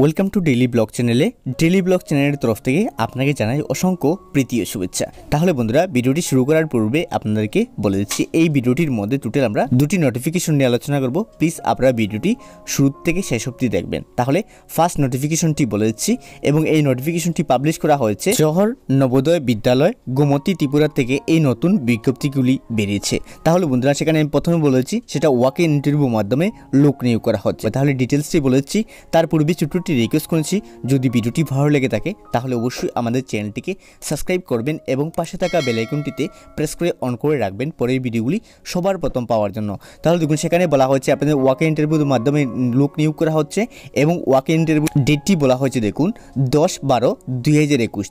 welcome to daily blog চ্যানেলে daily blog চ্যানেলের তরফ থেকে আপনাকে জানাই অসংখ্য প্রীতি ও শুভেচ্ছা তাহলে বন্ধুরা ভিডিওটি শুরু করার পূর্বে আপনাদেরকে বলে দিচ্ছি এই ভিডিওটির মধ্যে টোটাল আমরা দুটি নোটিফিকেশন নিয়ে আলোচনা করব প্লিজ আপনারা ভিডিওটি শুরু থেকে শেষ অবধি দেখবেন তাহলে ফার্স্ট নোটিফিকেশনটি বলে দিচ্ছি এবং এই নোটিফিকেশনটি পাবলিশ করা হয়েছে শহর নবোদয় বিদ্যালয় গোমতী ত্রিপুরা থেকে এই নতুন বিজ্ঞপ্তিগুলি বেরিয়েছে তাহলে বন্ধুরা সেখানে আমি প্রথমে বলেছি সেটা ওয়াক ইন্টারভিউ মাধ্যমে লোক নিয়োগ করা হচ্ছে তাহলে ডিটেলসটি বলেছি তার পূর্বে ছোট্ট একটি রিকোয়েস্ট করেছি যদি ভিডিওটি ভালো লেগে থাকে তাহলে অবশ্যই আমাদের চ্যানেলটিকে সাবস্ক্রাইব করবেন এবং পাশে থাকা বেলাইকনটিতে প্রেস করে অন করে রাখবেন পরের ভিডিওগুলি সবার প্রথম পাওয়ার জন্য তাহলে দেখুন সেখানে বলা হয়েছে আপনাদের ওয়াকে ইন্টারভিউর মাধ্যমে লোক নিয়োগ করা হচ্ছে এবং ওয়াকে ইন্টারভিউ ডেটটি বলা হয়েছে দেখুন দশ বারো দুই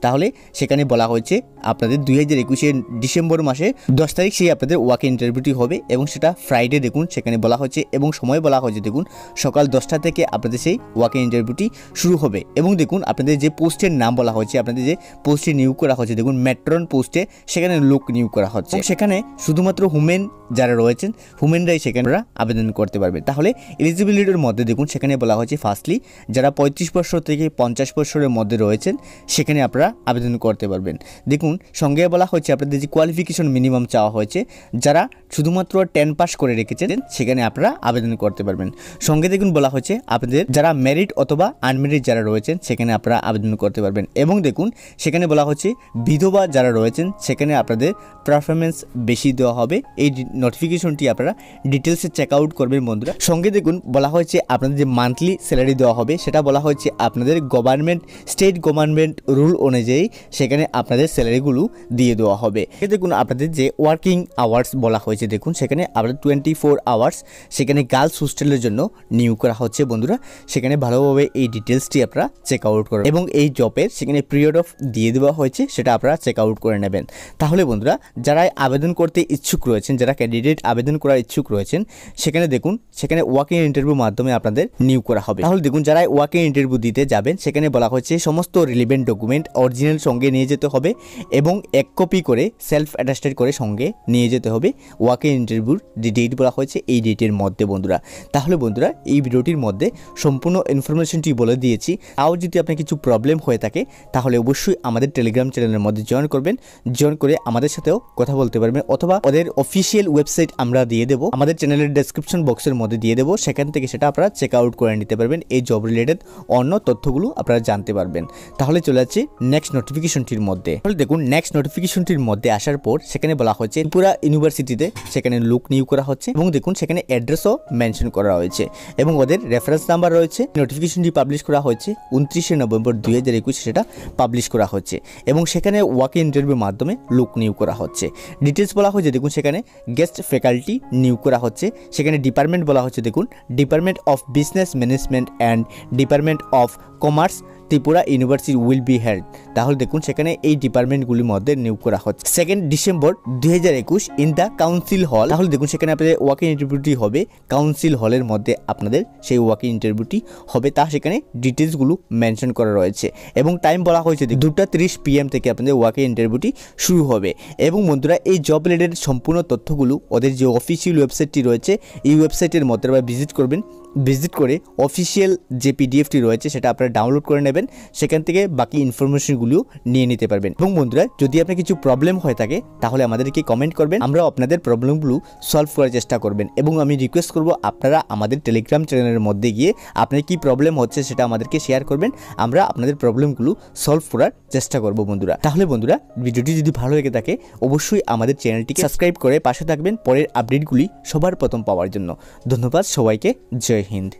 তাহলে সেখানে বলা হয়েছে আপনাদের দুই হাজার একুশের ডিসেম্বর মাসে দশ তারিখ সেই আপনাদের ওয়াকে ইন্টারভিউটি হবে এবং সেটা ফ্রাইডে দেখুন সেখানে বলা হয়েছে এবং সময় বলা হয়েছে দেখুন সকাল দশটা থেকে আপনাদের সেই ওয়াকে ইন্টারভিউটি শুরু হবে এবং দেখুন আপনাদের যে পোস্টের নাম বলা হয়েছে আপনাদের যে পোস্টে নিয়োগ করা হচ্ছে দেখুন ম্যাট্রন পোস্টে সেখানে লোক নিয়োগ করা হচ্ছে সেখানে শুধুমাত্র হুমেন যারা রয়েছেন হুমেনরাই সেখানরা আবেদন করতে পারবে তাহলে এলিজিবিলিটির মধ্যে দেখুন সেখানে বলা হয়েছে ফার্স্টলি যারা পঁয়ত্রিশ বছর থেকে পঞ্চাশ বছরের মধ্যে রয়েছেন সেখানে আপনারা আবেদন করতে পারবেন দেখুন সঙ্গে বলা হয়েছে আপনাদের যে কোয়ালিফিকেশন মিনিমাম চাওয়া হয়েছে যারা শুধুমাত্র টেন পাস করে রেখেছেন সেখানে আপনারা আবেদন করতে পারবেন সঙ্গে দেখুন বলা হয়েছে আপনাদের যারা মেরিট অথবা আনমেরিট যারা রয়েছেন সেখানে আপনারা আবেদন করতে পারবেন এবং দেখুন সেখানে বলা হচ্ছে বিধবা যারা রয়েছেন সেখানে আপনাদের পারফরমেন্স বেশি দেওয়া হবে এই নোটিফিকেশনটি আপনারা ডিটেলসে চেক আউট করবেন বন্ধুরা সঙ্গে দেখুন বলা হয়েছে আপনাদের যে মান্থলি স্যালারি দেওয়া হবে সেটা বলা হয়েছে আপনাদের গভর্নমেন্ট স্টেট গভর্নমেন্ট রুল অনুযায়ী সেখানে আপনাদের স্যালারিগুলো দিয়ে দেওয়া হবে দেখুন আপনাদের যে ওয়ার্কিং আওয়ার্স বলা হয়েছে দেখুন সেখানে আপনাদের টোয়েন্টি ফোর আওয়ার্স সেখানে গার্লস হোস্টেলের জন্য নিয়োগ করা হচ্ছে বন্ধুরা সেখানে ভালোভাবে এই ডিটেলসটি আপনারা চেক আউট করবেন এবং এই জবের সেখানে পিরিয়ড অফ দিয়ে দেওয়া হয়েছে সেটা আপনারা চেক আউট করে নেবেন তাহলে বন্ধুরা যারাই আবেদন করতে ইচ্ছুক রয়েছেন যারা ক্যান্ডিডেট আবেদন করার ইচ্ছুক রয়েছেন সেখানে দেখুন সেখানে ওয়াকিং ইন্টারভিউ ইন্টারভিউর মাধ্যমে আপনাদের নিয়োগ করা হবে তাহলে দেখুন যারা ওয়াকিং ইন্টারভিউ দিতে যাবেন সেখানে বলা হয়েছে সমস্ত রিলিভেন্ট ডকুমেন্ট অরিজিনাল সঙ্গে নিয়ে যেতে হবে এবং এক কপি করে সেলফ অ্যাটাস্টেড করে সঙ্গে নিয়ে যেতে হবে ওয়াকিং ইন্টারভিউর যে ডেট বলা হয়েছে এই ডেটের মধ্যে বন্ধুরা তাহলে বন্ধুরা এই ভিডিওটির মধ্যে সম্পূর্ণ ইনফরমেশনটি বলে দিয়েছি তাও যদি আপনার কিছু প্রবলেম হয়ে থাকে তাহলে অবশ্যই আমাদের টেলিগ্রাম চ্যানেলের মধ্যে জয়েন করবেন জয়েন করে আমাদের সাথেও কথা বলতে পারবেন অথবা ওদের অফিসিয়াল ওয়েবসাইট আমরা দিয়ে দেবো আমাদের চ্যানেলের ডেসক্রিপশন বক্সের মধ্যে দিয়ে দেবো সেখান থেকে সেটা আপনারা চেক আউট করে নিতে পারবেন এই জব রিলেটেড অন্য তথ্যগুলো আপনারা জানতে পারবেন তাহলে চলে যাচ্ছি নেক্সট নোটিফিকেশনটির মধ্যে তাহলে দেখুন নেক্সট নোটিফিকেশনটির মধ্যে আসার পর সেখানে বলা হয়েছে ত্রিপুরা ইউনিভার্সিটিতে সেখানে লুক নিউ করা হচ্ছে এবং দেখুন সেখানে অ্যাড্রেসও মেনশন করা রয়েছে এবং ওদের রেফারেন্স নাম্বার রয়েছে নোটিফিকেশনটি পাবলিশ করা হয়েছে উনত্রিশে নভেম্বর দুই হাজার একুশে সেটা পাবলিশ করা হচ্ছে এবং সেখানে ওয়াক ইন্টারভিউর মাধ্যমে লুক নিউ করা হচ্ছে ডিটেলস বলা হয়েছে দেখুন সেখানে গেস্ট বেস্ট ফ্যাকাল্টি নিয়োগ করা হচ্ছে সেখানে ডিপার্টমেন্ট বলা হচ্ছে দেখুন department of business management and department of commerce Tripura university will be held তাহলে দেখুন সেখানে এই ডিপার্টমেন্টগুলির মধ্যে নিয়োগ করা হচ্ছে সেকেন্ড ডিসেম্বর দুই হাজার একুশ ইন দ্য কাউন্সিল হল তাহলে দেখুন সেখানে আপনাদের ওয়াকিং ইন্টারভিউটি হবে কাউন্সিল হলের মধ্যে আপনাদের সেই ওয়াকিং ইন্টারভিউটি হবে তা সেখানে ডিটেলসগুলো মেনশন করা রয়েছে এবং টাইম বলা হয়েছে দুটা তিরিশ পিএম থেকে আপনাদের ওয়াকিং ইন্টারভিউটি শুরু হবে এবং বন্ধুরা এই জব রিলেটেড সম্পূর্ণ তথ্যগুলো ওদের যে অফিসিয়াল ওয়েবসাইটটি রয়েছে এই ওয়েবসাইটের মধ্যে ভিজিট করবেন ভিজিট করে অফিসিয়াল যে পিডিএফটি রয়েছে সেটা আপনারা ডাউনলোড করে নেবেন যাবেন সেখান থেকে বাকি ইনফরমেশনগুলিও নিয়ে নিতে পারবেন এবং বন্ধুরা যদি আপনার কিছু প্রবলেম হয়ে থাকে তাহলে আমাদেরকে কমেন্ট করবেন আমরা আপনাদের প্রবলেমগুলো সলভ করার চেষ্টা করবেন এবং আমি রিকোয়েস্ট করব আপনারা আমাদের টেলিগ্রাম চ্যানেলের মধ্যে গিয়ে আপনার কি প্রবলেম হচ্ছে সেটা আমাদেরকে শেয়ার করবেন আমরা আপনাদের প্রবলেমগুলো সলভ করার চেষ্টা করব বন্ধুরা তাহলে বন্ধুরা ভিডিওটি যদি ভালো লেগে থাকে অবশ্যই আমাদের চ্যানেলটিকে সাবস্ক্রাইব করে পাশে থাকবেন পরের আপডেটগুলি সবার প্রথম পাওয়ার জন্য ধন্যবাদ সবাইকে জয় হিন্দ